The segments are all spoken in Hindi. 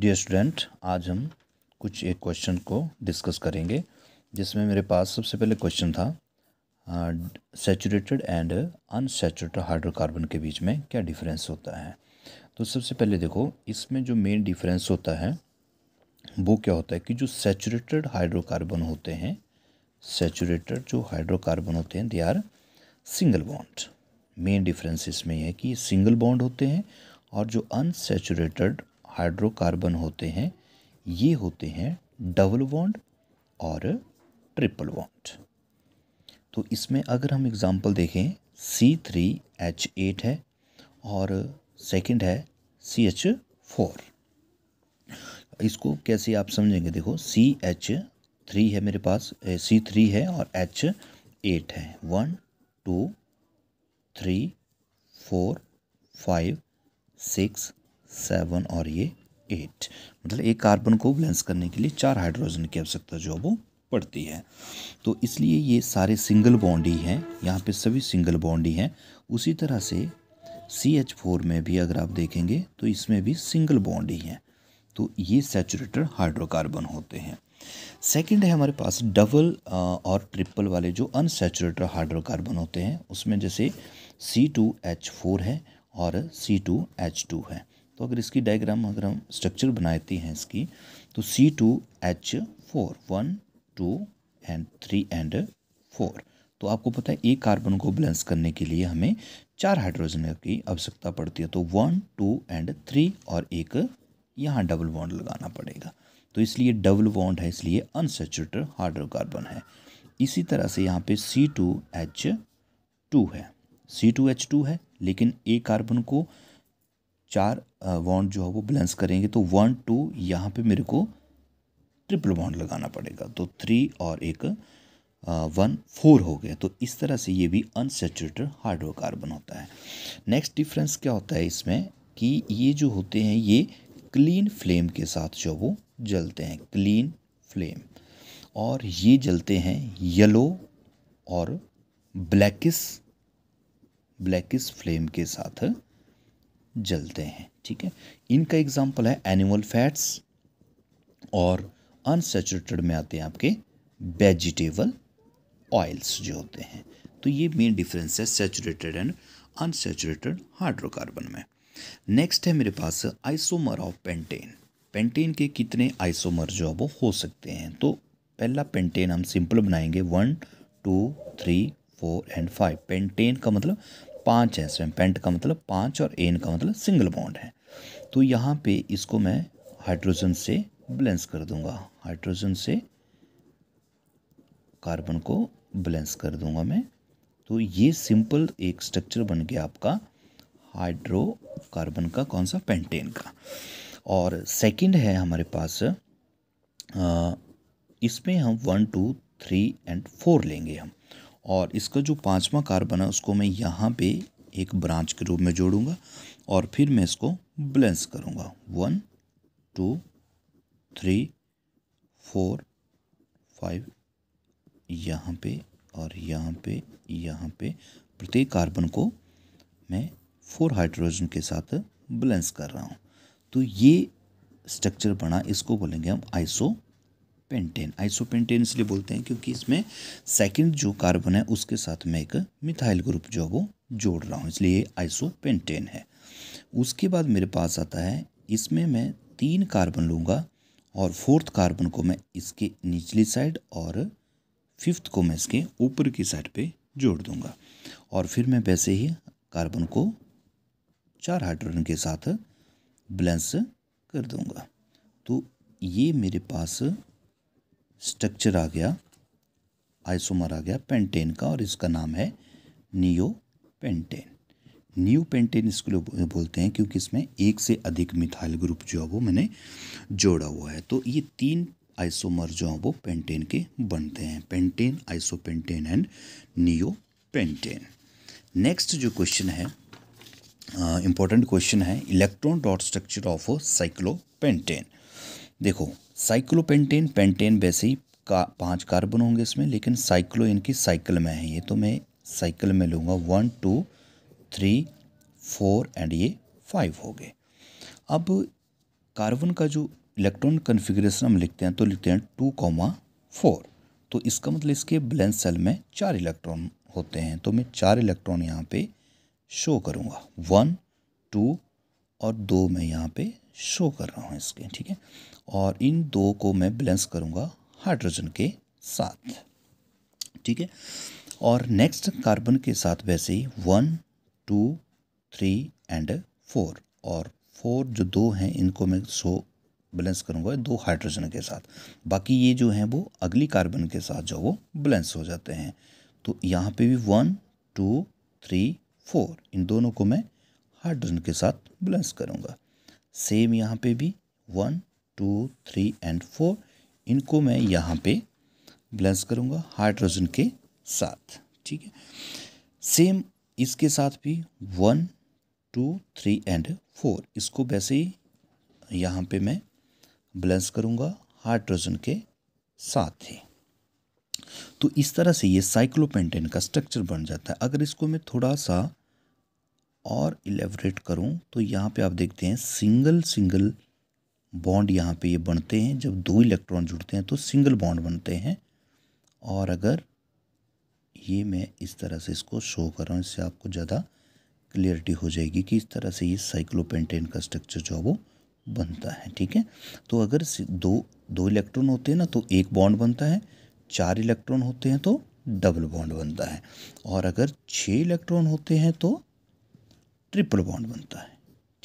डियर स्टूडेंट आज हम कुछ एक क्वेश्चन को डिस्कस करेंगे जिसमें मेरे पास सबसे पहले क्वेश्चन था सेचूरेटेड एंड अनसेचूरेटेड हाइड्रोकार्बन के बीच में क्या डिफरेंस होता है तो सबसे पहले देखो इसमें जो मेन डिफरेंस होता है वो क्या होता है कि जो सेचूरेटेड हाइड्रोकार्बन होते हैं सेचूरेटेड जो हाइड्रोकार्बन होते हैं they are single bond main difference इसमें यह है कि सिंगल बॉन्ड होते हैं और जो अनसेचूरेटेड हाइड्रोकार्बन होते हैं ये होते हैं डबल बॉन्ड और ट्रिपल बॉन्ड तो इसमें अगर हम एग्ज़ाम्पल देखें सी थ्री एच एट है और सेकंड है सी एच फोर इसको कैसे आप समझेंगे देखो सी एच थ्री है मेरे पास सी थ्री है और एच एट है one two three four five six seven और ये एट मतलब एक कार्बन को बैलेंस करने के लिए चार हाइड्रोजन की आवश्यकता जो है वो पड़ती है तो इसलिए ये सारे सिंगल बॉन्डी हैं यहाँ पे सभी सिंगल बॉन्डी हैं उसी तरह से सी एच फोर में भी अगर आप देखेंगे तो इसमें भी सिंगल बॉन्डी हैं तो ये सेचुरेटेड हाइड्रोकार्बन होते हैं सेकंड है हमारे पास डबल uh, और ट्रिपल वाले जो अनसेचुरेटेड हाइड्रोकार्बन होते हैं उसमें जैसे सी टू एच फोर है और सी टू एच टू है तो अगर इसकी डायग्राम अगर हम स्ट्रक्चर बनाते हैं इसकी तो C two H four one two and three and four तो आपको पता है एक कार्बन को बैलेंस करने के लिए हमें चार हाइड्रोजन की आवश्यकता पड़ती है तो वन टू एंड थ्री और एक यहाँ डबल बॉन्ड लगाना पड़ेगा तो इसलिए डबल बॉन्ड है इसलिए अनसेचुरेट हाइड्रोकार्बन है इसी तरह से यहाँ पे सी टू एच टू है सी टू एच टू है लेकिन ए कार्बन को चार बॉन्ड जो है वो बैलेंस करेंगे तो वन टू यहाँ पे मेरे को ट्रिपल बॉन्ड लगाना पड़ेगा तो थ्री और एक वन फोर हो गया तो इस तरह से ये भी अनसेचुरेटेड हार्डवेयर कार्बन होता है नेक्स्ट डिफरेंस क्या होता है इसमें कि ये जो होते हैं ये क्लीन फ्लेम के साथ जो वो जलते हैं क्लीन फ्लेम और ये जलते हैं येलो और ब्लैकिस ब्लैकिस फ्लेम के साथ जलते हैं ठीक है इनका एग्जाम्पल है एनिमल फैट्स और अनसेचुरेटेड में आते हैं आपके वेजिटेबल ऑयल्स जो होते हैं तो ये मेन डिफरेंस है सेचुरेटेड एंड अनसेचुरेटेड हाइड्रोकार्बन में नेक्स्ट है मेरे पास आइसोमर ऑफ पेंटेन पेंटेन के कितने आइसोमर जो है वो हो सकते हैं तो पहला पेंटेन हम सिंपल बनाएंगे one two three four and five pentane का मतलब पाँच है इसमें पेंट का मतलब पाँच और एन का मतलब सिंगल बॉन्ड है तो यहाँ पे इसको मैं हाइड्रोजन से बैलेंस कर दूंगा हाइड्रोजन से कार्बन को बैलेंस कर दूंगा मैं तो ये सिंपल एक स्ट्रक्चर बन गया आपका हाइड्रो कार्बन का कौन सा पेंटेन का और सेकंड है हमारे पास इसमें हम one two three and four लेंगे हम और इसका जो पाँचवा कार्बन है उसको मैं यहाँ पे एक ब्रांच के रूप में जोड़ूंगा और फिर मैं इसको बैलेंस करूँगा one two three four five यहाँ पे और यहाँ पे यहाँ पे प्रत्येक कार्बन को मैं फोर हाइड्रोजन के साथ बैलेंस कर रहा हूँ तो ये स्ट्रक्चर बना इसको बोलेंगे हम आइसो पेंटेन आइसोपेंटेन इसलिए बोलते हैं क्योंकि इसमें सेकंड जो कार्बन है उसके साथ मैं एक मिथाइल ग्रुप जो वो जोड़ रहा हूँ इसलिए आइसो आइसोपेंटेन है उसके बाद मेरे पास आता है इसमें मैं तीन कार्बन लूँगा और फोर्थ कार्बन को मैं इसके निचली साइड और फिफ्थ को मैं इसके ऊपर की साइड पर जोड़ दूँगा और फिर मैं वैसे ही कार्बन को चार हाइड्रोजन के साथ बैलेंस कर दूँगा तो ये मेरे पास स्ट्रक्चर आ गया आइसोमर आ गया पेंटेन का और इसका नाम है नियो पेंटेन न्यू पेंटेन इसको लोग बोलते हैं क्योंकि इसमें एक से अधिक मिथाइल ग्रुप जो है वो मैंने जोड़ा हुआ है तो ये तीन आइसोमर जो हैं वो पेंटेन के बनते हैं pentane isopentane and neopentane next जो क्वेश्चन है इंपॉर्टेंट क्वेश्चन है electron dot structure of cyclopentane देखो साइक्लोपेंटेन पेंटेन वैसे ही का पाँच कार्बन होंगे इसमें लेकिन साइक्लो इनकी साइकिल में है ये तो मैं साइकिल में लूँगा one two three four and ये फाइव हो गए अब कार्बन का जो इलेक्ट्रॉन कन्फिग्रेशन हम लिखते हैं तो लिखते हैं टू कॉमा फोर तो इसका मतलब इसके बैलेंस सेल में चार इलेक्ट्रॉन होते हैं तो मैं चार इलेक्ट्रॉन यहाँ पे शो करूँगा वन टू और दो मैं यहाँ पे शो कर रहा हूँ इसके ठीक है और इन दो को मैं बैलेंस करूँगा हाइड्रोजन के साथ ठीक है और नेक्स्ट कार्बन के साथ वैसे ही one two three and four और फोर जो दो हैं इनको मैं सो बैलेंस करूँगा दो हाइड्रोजन के साथ बाकी ये जो हैं वो अगली कार्बन के साथ जो वो बैलेंस हो जाते हैं तो यहाँ पे भी वन टू थ्री फोर इन दोनों को मैं हाइड्रोजन के साथ बैलेंस करूँगा सेम यहाँ पे भी one two three and four इनको मैं यहाँ पे ब्लेंस करूँगा हाइड्रोजन के साथ ठीक है सेम इसके साथ भी one two three and four इसको वैसे ही यहाँ पे मैं ब्लेंस करूँगा हाइड्रोजन के साथ ही तो इस तरह से ये साइक्लोपेंटेन का स्ट्रक्चर बन जाता है अगर इसको मैं थोड़ा सा और इलेबरेट करूं तो यहाँ पे आप देखते हैं सिंगल सिंगल बॉन्ड यहाँ पे ये बनते हैं जब दो इलेक्ट्रॉन जुड़ते हैं तो सिंगल बॉन्ड बनते हैं और अगर ये मैं इस तरह से इसको शो कर रहा हूँ इससे आपको ज़्यादा क्लियरिटी हो जाएगी कि इस तरह से ये साइक्लोपेंटेन का स्ट्रक्चर जो है वो बनता है ठीक है तो अगर दो दो इलेक्ट्रॉन होते हैं ना तो एक बॉन्ड बनता है चार इलेक्ट्रॉन होते हैं तो डबल बॉन्ड बनता है और अगर छः इलेक्ट्रॉन होते हैं तो ट्रिपल बॉन्ड बनता है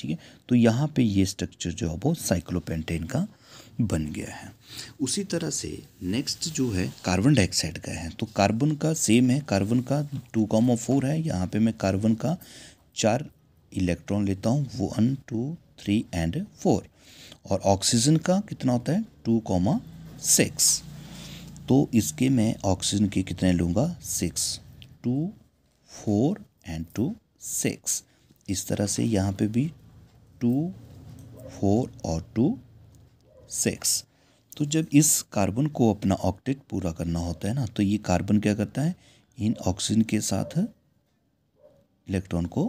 ठीक है तो यहाँ पे ये स्ट्रक्चर जो है वो साइक्लोपेंटेन का बन गया है उसी तरह से नेक्स्ट जो है कार्बन डाइऑक्साइड का है तो कार्बन का सेम है कार्बन का टू कॉमो फोर है यहाँ पे मैं कार्बन का चार इलेक्ट्रॉन लेता हूँ one two three and four और ऑक्सीजन का कितना होता है टू कॉमा सिक्स तो इसके मैं ऑक्सीजन के कितने लूँगा six two four and two six इस तरह से यहाँ पे भी टू फोर और टू सिक्स तो जब इस कार्बन को अपना ऑक्टेट पूरा करना होता है ना तो ये कार्बन क्या करता है इन ऑक्सीजन के साथ इलेक्ट्रॉन को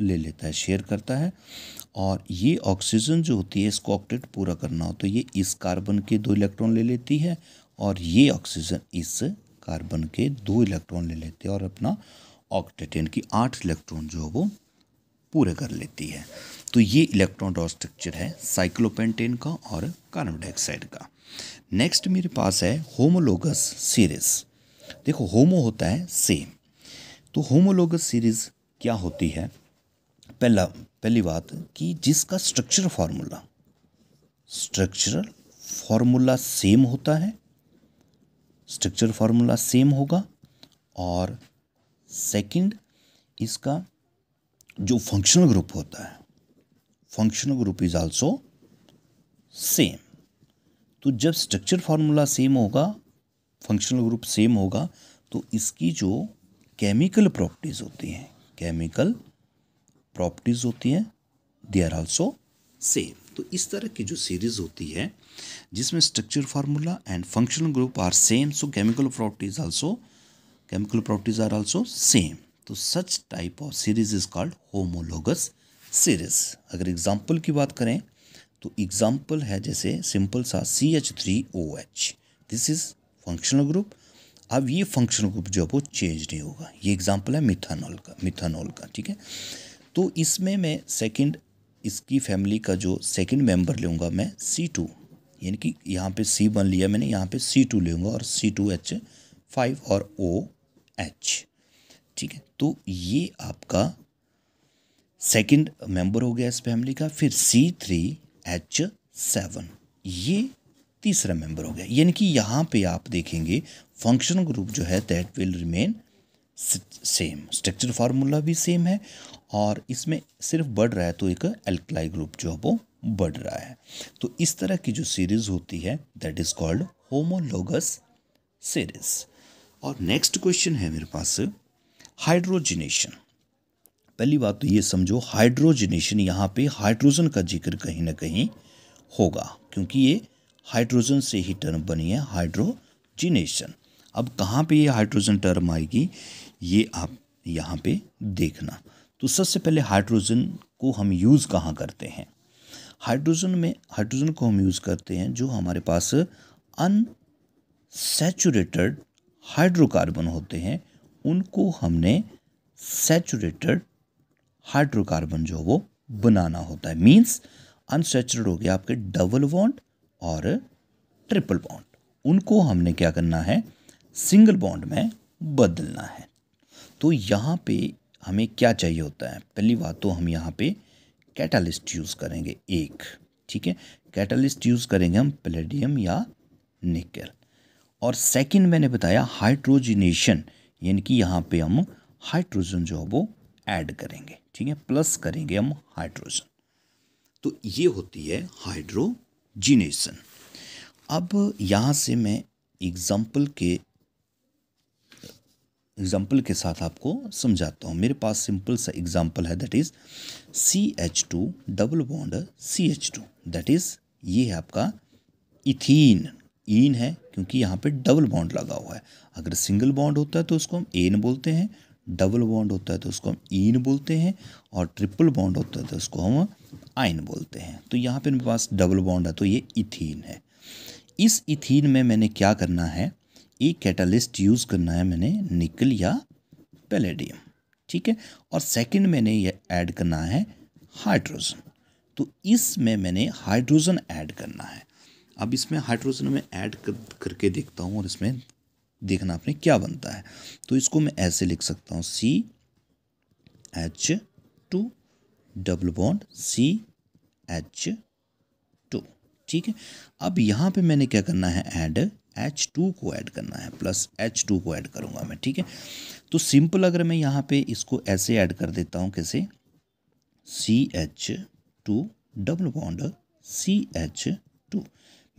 ले लेता है शेयर करता है और ये ऑक्सीजन जो होती है इसको ऑक्टेट पूरा करना हो तो ये इस कार्बन के दो इलेक्ट्रॉन ले लेती है और ये ऑक्सीजन इस कार्बन के दो इलेक्ट्रॉन ले लेते हैं और अपना ऑक्टेट यानी कि आठ इलेक्ट्रॉन जो है वो पूरे कर लेती है तो ये इलेक्ट्रॉन डॉट स्ट्रक्चर है साइक्लोपेंटेन का और कार्बन डाइऑक्साइड का नेक्स्ट मेरे पास है होमोलोगस सीरीज देखो होमो होता है सेम तो होमोलोगस सीरीज क्या होती है पहला पहली बात कि जिसका structure formula structural formula same होता है स्ट्रक्चर फार्मूला सेम होगा और सेकंड इसका जो फंक्शनल ग्रुप होता है functional group is also same तो जब स्ट्रक्चर फार्मूला सेम होगा फंक्शनल ग्रुप सेम होगा तो इसकी जो केमिकल प्रॉपर्टीज़ होती हैं केमिकल प्रॉपर्टीज़ होती हैं दे आर आल्सो सेम तो इस तरह की जो सीरीज़ होती है जिसमें structure formula and functional group are same so chemical properties also chemical properties are also same तो such type of series is called homologous series अगर एग्जाम्पल की बात करें तो एग्जाम्पल है जैसे सिंपल सा C H three O H this is functional group अब ये फंक्शनल ग्रुप जो है वो चेंज नहीं होगा ये एग्जाम्पल है मिथानॉल का मिथानॉल का ठीक है तो इसमें मैं सेकंड इसकी फैमिली का जो सेकंड मेंबर लूँगा मैं सी टू यानी कि यहाँ पे सी बन लिया मैंने यहाँ पे सी टू लूँगा और सी टू एच फाइव और ओ एच ठीक है तो ये आपका सेकंड मेंबर हो गया इस फैमिली का फिर सी थ्री एच सेवन ये तीसरा मेंबर हो गया यानी कि यहाँ पे आप देखेंगे फंक्शन ग्रुप जो है that will remain same structure formula भी सेम है और इसमें सिर्फ बढ़ रहा है तो एक एल्कलाई ग्रुप जो है वो बढ़ रहा है तो इस तरह की जो सीरीज़ होती है that is called homologous series और नेक्स्ट क्वेश्चन है मेरे पास हाइड्रोजिनेशन पहली बात तो ये समझो हाइड्रोजिनेशन यहाँ पे हाइड्रोजन का जिक्र कहीं ना कहीं होगा क्योंकि ये हाइड्रोजन से ही टर्म बनी है हाइड्रोजिनेशन अब कहाँ पे ये हाइड्रोजन टर्म आएगी ये आप यहाँ पे देखना तो सबसे पहले हाइड्रोजन को हम यूज़ कहाँ करते हैं हाइड्रोजन में हाइड्रोजन को हम यूज़ करते हैं जो हमारे पास अनसेचुरेटेड हाइड्रोकार्बन होते हैं उनको हमने सेचुरेटेड हाइड्रोकार्बन जो वो बनाना होता है मीन्स अनसेचुरेट हो गया आपके डबल बॉन्ड और ट्रिपल बॉन्ड उनको हमने क्या करना है सिंगल बॉन्ड में बदलना है तो यहाँ पे हमें क्या चाहिए होता है पहली बात तो हम यहाँ पे कैटालिस्ट यूज़ करेंगे एक ठीक है कैटालिस्ट यूज़ करेंगे हम प्लेडियम या निकल और सेकंड मैंने बताया हाइड्रोजिनेशन यानी कि यहाँ पे हम हाइड्रोजन जो है वो ऐड करेंगे ठीक है प्लस करेंगे हम हाइड्रोजन तो ये होती है हाइड्रोजिनेशन अब यहाँ से मैं एग्ज़ाम्पल के एग्ज़ाम्पल के साथ आपको समझाता हूँ मेरे पास सिंपल सा एग्ज़ाम्पल है that is C H two double bond C H two that is ये है आपका इथीन इन है क्योंकि यहाँ पे डबल बॉन्ड लगा हुआ है अगर सिंगल बॉन्ड होता है तो उसको हम एन बोलते हैं डबल बॉन्ड होता है तो उसको हम इन बोलते हैं और ट्रिपल बॉन्ड होता है तो उसको हम आइन बोलते हैं तो यहाँ पे मेरे पास डबल बॉन्ड है तो ये इथीन है इस इथीन में मैंने क्या करना है एक कैटलिस्ट यूज़ करना है मैंने निकल या पैलेडियम ठीक है और सेकेंड मैंने ये ऐड करना है हाइड्रोजन तो इसमें मैंने हाइड्रोजन ऐड करना है अब इसमें हाइड्रोजन में ऐड कर, करके देखता हूँ और इसमें देखना आपने क्या बनता है तो इसको मैं ऐसे लिख सकता हूँ C H two double bond C H two ठीक है अब यहाँ पे मैंने क्या करना है ऐड एच टू को ऐड करना है प्लस एच टू को ऐड करूँगा मैं ठीक है तो सिंपल अगर मैं यहाँ पे इसको ऐसे ऐड कर देता हूँ कैसे C H two double bond C H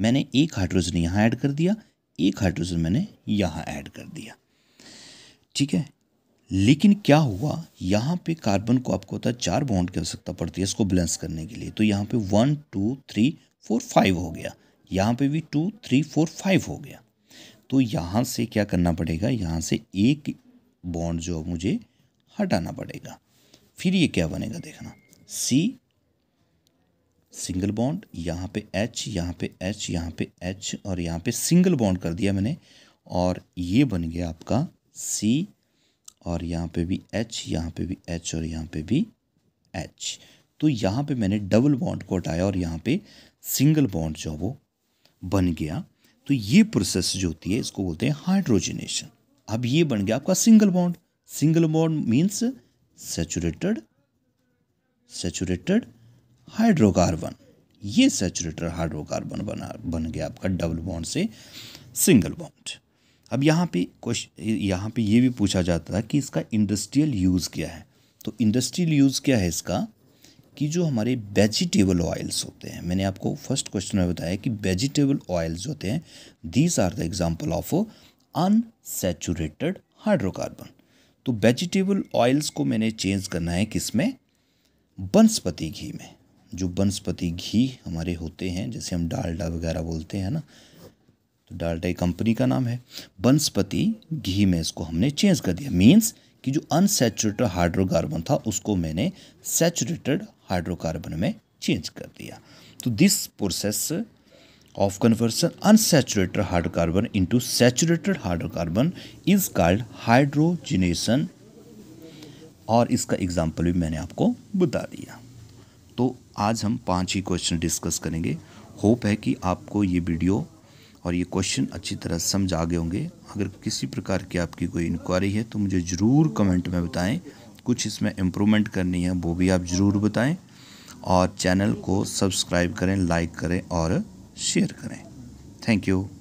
मैंने एक हाइड्रोजन यहाँ ऐड कर दिया एक हाइड्रोजन मैंने यहाँ ऐड कर दिया ठीक है लेकिन क्या हुआ यहाँ पे कार्बन को आपको होता है चार बॉन्ड की आवश्यकता पड़ती है इसको बैलेंस करने के लिए तो यहाँ पे one two three four five हो गया यहाँ पे भी टू थ्री फोर फाइव हो गया तो यहाँ से क्या करना पड़ेगा यहाँ से एक बॉन्ड जो मुझे हटाना पड़ेगा फिर ये क्या बनेगा देखना सी सिंगल बॉन्ड यहाँ पे एच यहाँ पे एच यहाँ पे एच और यहाँ पे सिंगल बॉन्ड कर दिया मैंने और ये बन गया आपका सी और यहाँ पे भी एच यहाँ पे भी एच और यहाँ पे भी एच तो यहाँ पे मैंने डबल बॉन्ड को हटाया और यहाँ पे सिंगल बॉन्ड जो वो बन गया तो ये प्रोसेस जो होती है इसको बोलते हैं हाइड्रोजनेशन अब ये बन गया आपका single bond single bond means saturated saturated hydrocarbon ये सेचुरेटर हाइड्रोकार्बन बना बन गया आपका डबल बॉन्ड से सिंगल बॉन्ड अब यहाँ पे क्वेश्चन यहाँ पे ये भी पूछा जाता था कि इसका इंडस्ट्रियल यूज़ क्या है तो इंडस्ट्रियल यूज़ क्या है इसका कि जो हमारे वेजिटेबल ऑयल्स होते हैं मैंने आपको फर्स्ट क्वेश्चन में बताया कि वेजिटेबल ऑयल्स होते हैं these are the example of unsaturated hydrocarbon तो वेजिटेबल ऑयल्स को मैंने चेंज करना है किस में घी में जो वनस्पति घी हमारे होते हैं जैसे हम डालडा वगैरह बोलते हैं ना तो डालडा एक कंपनी का नाम है वनस्पति घी में इसको हमने चेंज कर दिया मीन्स कि जो अनसेचुरेटेड हाइड्रोकार्बन था उसको मैंने सेचुरेटेड हाइड्रोकार्बन में चेंज कर दिया तो this process of conversion unsaturated hydrocarbon into saturated hydrocarbon is called hydrogenation और इसका एग्जाम्पल भी मैंने आपको बता दिया तो आज हम पांच ही क्वेश्चन डिस्कस करेंगे होप है कि आपको ये वीडियो और ये क्वेश्चन अच्छी तरह समझ आ गए होंगे अगर किसी प्रकार की आपकी कोई इंक्वायरी है तो मुझे ज़रूर कमेंट में बताएं कुछ इसमें इम्प्रूवमेंट करनी है वो भी आप ज़रूर बताएं और चैनल को सब्सक्राइब करें लाइक करें और शेयर करें थैंक यू